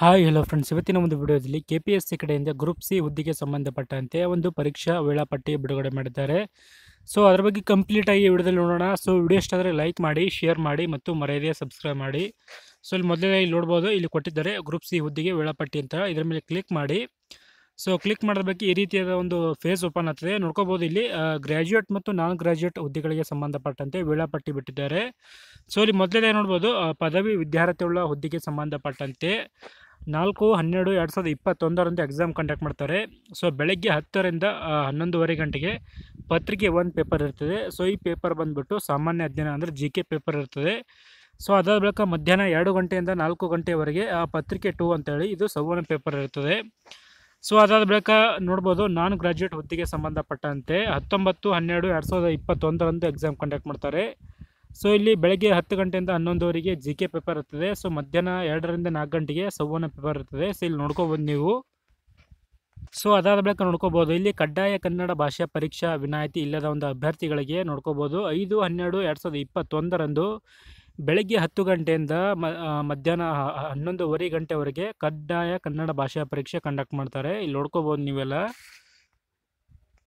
hi hello friends ಇವತ್ತಿನ ಒಂದು ವಿಡಿಯೋದಲ್ಲಿ ಕೆ ಪಿ ಎಸ್ ಸಿ ಕಡೆಯಿಂದ ಗ್ರೂಪ್ ಸಿ ಹುದ್ದೆಗೆ ಸಂಬಂಧಪಟ್ಟಂತೆ ಒಂದು ಪರೀಕ್ಷಾ ವೇಳಾಪಟ್ಟಿ ಬಿಡುಗಡೆ ಮಾಡಿದ್ದಾರೆ ಸೊ ಅದರ ಬಗ್ಗೆ ಕಂಪ್ಲೀಟಾಗಿ ವಿಡಿಯೋದಲ್ಲಿ ನೋಡೋಣ ಸೊ ವಿಡಿಯೋ ಇಷ್ಟ ಆದರೆ ಲೈಕ್ ಮಾಡಿ ಶೇರ್ ಮಾಡಿ ಮತ್ತು ಮರೆಯದೇ ಸಬ್ಸ್ಕ್ರೈಬ್ ಮಾಡಿ ಸೊ ಇಲ್ಲಿ ಮೊದಲೇ ಇಲ್ಲಿ ನೋಡ್ಬೋದು ಇಲ್ಲಿ ಕೊಟ್ಟಿದ್ದಾರೆ ಗ್ರೂಪ್ ಸಿ ಹುದ್ದೆಗೆ ವೇಳಾಪಟ್ಟಿ ಅಂತ ಇದರ ಮೇಲೆ ಕ್ಲಿಕ್ ಮಾಡಿ ಸೊ ಕ್ಲಿಕ್ ಬಗ್ಗೆ ಈ ರೀತಿಯಾದ ಒಂದು ಫೇಸ್ ಓಪನ್ ಆಗ್ತದೆ ನೋಡ್ಕೋಬೋದು ಇಲ್ಲಿ ಗ್ರ್ಯಾಜುಯೇಟ್ ಮತ್ತು ನಾನ್ ಗ್ರ್ಯಾಜುಯೇಟ್ ಹುದ್ದೆಗಳಿಗೆ ಸಂಬಂಧಪಟ್ಟಂತೆ ವೇಳಾಪಟ್ಟಿ ಬಿಟ್ಟಿದ್ದಾರೆ ಸೊ ಇಲ್ಲಿ ಮೊದಲೇ ನೋಡ್ಬೋದು ಪದವಿ ವಿದ್ಯಾರ್ಥಿಗಳ ಹುದ್ದೆಗೆ ಸಂಬಂಧಪಟ್ಟಂತೆ ನಾಲ್ಕು ಹನ್ನೆರಡು ಎರಡು ಸಾವಿರದ ಇಪ್ಪತ್ತೊಂದರಂದು ಎಕ್ಸಾಮ್ ಕಂಡಕ್ಟ್ ಮಾಡ್ತಾರೆ ಸೊ ಬೆಳಗ್ಗೆ ಹತ್ತರಿಂದ ಹನ್ನೊಂದುವರೆ ಗಂಟೆಗೆ ಪತ್ರಿಕೆ ಒಂದು ಪೇಪರ್ ಇರ್ತದೆ ಸೊ ಈ ಪೇಪರ್ ಬಂದುಬಿಟ್ಟು ಸಾಮಾನ್ಯ ಅಧ್ಯಯನ ಅಂದರೆ ಜಿ ಕೆ ಪೇಪರ್ ಇರ್ತದೆ ಸೊ ಅದಾದ ಬಳಿಕ ಮಧ್ಯಾಹ್ನ ಎರಡು ಗಂಟೆಯಿಂದ ನಾಲ್ಕು ಗಂಟೆವರೆಗೆ ಆ ಪತ್ರಿಕೆ ಟೂ ಅಂತೇಳಿ ಇದು ಸವರ್ಣ ಪೇಪರ್ ಇರ್ತದೆ ಸೊ ಅದಾದ ಬಳಿಕ ನೋಡ್ಬೋದು ನಾನ್ ಗ್ರಾಜ್ಯುಯೇಟ್ ಹುದ್ದೆಗೆ ಸಂಬಂಧಪಟ್ಟಂತೆ ಹತ್ತೊಂಬತ್ತು ಹನ್ನೆರಡು ಎರಡು ಸಾವಿರದ ಇಪ್ಪತ್ತೊಂದರಂದು ಎಕ್ಸಾಮ್ ಕಂಡಕ್ಟ್ ಮಾಡ್ತಾರೆ ಸೊ ಇಲ್ಲಿ ಬೆಳಗ್ಗೆ ಹತ್ತು ಗಂಟೆಯಿಂದ ಹನ್ನೊಂದುವರೆಗೆ ಜಿ ಕೆ ಪೇಪರ್ ಇರ್ತದೆ ಸೊ ಮಧ್ಯಾಹ್ನ ಎರಡರಿಂದ ನಾಲ್ಕು ಗಂಟೆಗೆ ಸೌವನ ಪೇಪರ್ ಇರ್ತದೆ ಸೊ ಇಲ್ಲಿ ನೋಡ್ಕೋಬೋದು ನೀವು ಸೊ ಅದಾದ ಬಳಿಕ ನೋಡ್ಕೋಬೋದು ಇಲ್ಲಿ ಕಡ್ಡಾಯ ಕನ್ನಡ ಭಾಷಾ ಪರೀಕ್ಷಾ ವಿನಾಯಿತಿ ಇಲ್ಲದ ಒಂದು ಅಭ್ಯರ್ಥಿಗಳಿಗೆ ನೋಡ್ಕೋಬೋದು ಐದು ಹನ್ನೆರಡು ಎರಡು ಸಾವಿರದ ಇಪ್ಪತ್ತೊಂದರಂದು ಬೆಳಗ್ಗೆ ಹತ್ತು ಗಂಟೆಯಿಂದ ಮಧ್ಯಾಹ್ನ ಹನ್ನೊಂದುವರೆ ಗಂಟೆವರೆಗೆ ಕಡ್ಡಾಯ ಕನ್ನಡ ಭಾಷಾ ಪರೀಕ್ಷೆ ಕಂಡಕ್ಟ್ ಮಾಡ್ತಾರೆ ಇಲ್ಲಿ ನೋಡ್ಕೋಬೋದು ನೀವೆಲ್ಲ